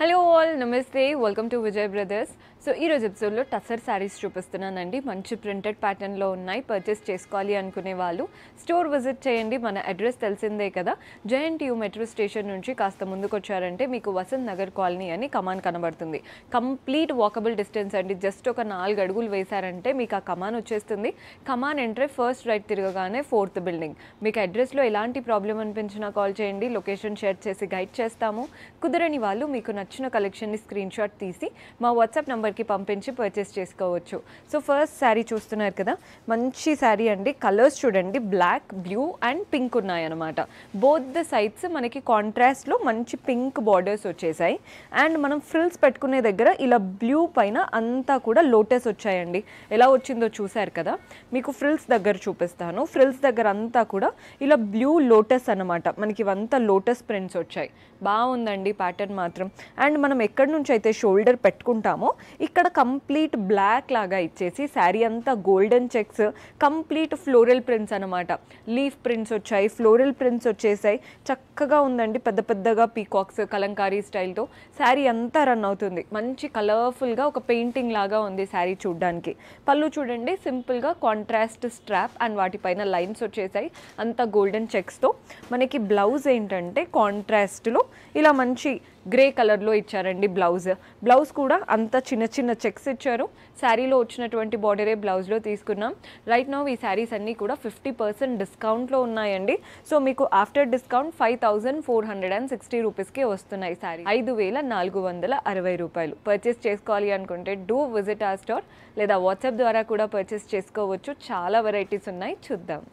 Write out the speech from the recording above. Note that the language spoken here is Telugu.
हेलो ऑल नमस्ते welcome to Vijay brothers so ఈరోజు ఎపిసోడ్లో టసర్ శారీస్ చూపిస్తున్నానండి మంచి ప్రింటెడ్ ప్యాటర్న్లో ఉన్నాయి పర్చేస్ చేసుకోవాలి అనుకునే వాళ్ళు స్టోర్ విజిట్ చేయండి మన అడ్రస్ తెలిసిందే కదా జయంట్ యూ మెట్రో స్టేషన్ నుంచి కాస్త ముందుకు వచ్చారంటే మీకు వసంత్ నగర్ కాలనీ అని కమాన్ కనబడుతుంది కంప్లీట్ వాకబుల్ డిస్టెన్స్ అండి జస్ట్ ఒక నాలుగు అడుగులు వేశారంటే మీకు ఆ కమాన్ వచ్చేస్తుంది కమాన్ ఎంట్రీ ఫస్ట్ రైట్ తిరగగానే ఫోర్త్ బిల్డింగ్ మీకు అడ్రస్లో ఎలాంటి ప్రాబ్లం అనిపించినా కాల్ చేయండి లొకేషన్ షేర్ చేసి గైడ్ చేస్తాము కుదరని వాళ్ళు మీకు నచ్చిన కలెక్షన్ని స్క్రీన్ షాట్ తీసి మా వాట్సాప్ నంబర్ వాళ్ళకి పంపించి పర్చేస్ చేసుకోవచ్చు సో ఫస్ట్ శారీ చూస్తున్నారు కదా మంచి శారీ అండి కలర్స్ చూడండి బ్లాక్ బ్లూ అండ్ పింక్ ఉన్నాయి అనమాట బోత్ ద సైడ్స్ మనకి కాంట్రాస్ట్లో మంచి పింక్ బార్డర్స్ వచ్చేసాయి అండ్ మనం ఫ్రిల్స్ పెట్టుకునే దగ్గర ఇలా బ్లూ పైన అంతా కూడా లోటస్ వచ్చాయండి ఎలా వచ్చిందో చూశారు కదా మీకు ఫ్రిల్స్ దగ్గర చూపిస్తాను ఫ్రిల్స్ దగ్గర అంతా కూడా ఇలా బ్లూ లోటస్ అనమాట మనకి ఇవంతా లోటస్ ప్రింట్స్ వచ్చాయి బాగుందండి ప్యాటర్న్ మాత్రం అండ్ మనం ఎక్కడి నుంచి అయితే షోల్డర్ పెట్టుకుంటామో ఇక్కడ కంప్లీట్ బ్లాక్ లాగా ఇచ్చేసి శారీ అంతా golden checks complete floral prints అనమాట లీఫ్ ప్రింట్స్ వచ్చాయి ఫ్లోరల్ ప్రింట్స్ వచ్చేసాయి చక్కగా ఉందండి పెద్ద పెద్దగా పీకాక్స్ కలంకారీ స్టైల్తో శారీ అంతా రన్ అవుతుంది మంచి కలర్ఫుల్గా ఒక పెయింటింగ్ లాగా ఉంది శారీ చూడడానికి పళ్ళు చూడండి సింపుల్గా కాంట్రాస్ట్ స్ట్రాప్ అండ్ వాటిపైన లైన్స్ వచ్చేసాయి అంతా గోల్డెన్ చెక్స్తో మనకి బ్లౌజ్ ఏంటంటే కాంట్రాస్ట్లో ఇలా మంచి గ్రే కలర్లో ఇచ్చారండి బ్లౌజ్ బ్లౌజ్ కూడా అంత చిన్న చిన్న చెక్స్ ఇచ్చారు శారీలో వచ్చినటువంటి బార్డరే బ్లౌజ్లో తీసుకున్నాం రైట్ నౌ ఈ శారీస్ అన్నీ కూడా ఫిఫ్టీ పర్సెంట్ డిస్కౌంట్లో ఉన్నాయండి సో మీకు after discount five thousand four hundred and sixty రూపీస్కే వస్తున్నాయి శారీ ఐదు వేల నాలుగు వందల అరవై రూపాయలు పర్చేస్ చేసుకోవాలి అనుకుంటే డూ విజిట్ ఆ స్టోర్ లేదా వాట్సాప్ ద్వారా కూడా పర్చేస్ చేసుకోవచ్చు చాలా వెరైటీస్ ఉన్నాయి చూద్దాం